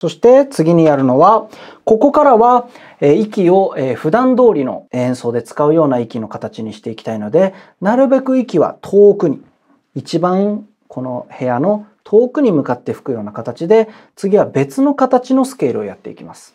そして次にやるのは、ここからは、え息を、え普段通りの演奏で使うような息の形にしていきたいので、なるべく息は遠くに、一番この部屋の遠くに向かって吹くような形で、次は別の形のスケールをやっていきます。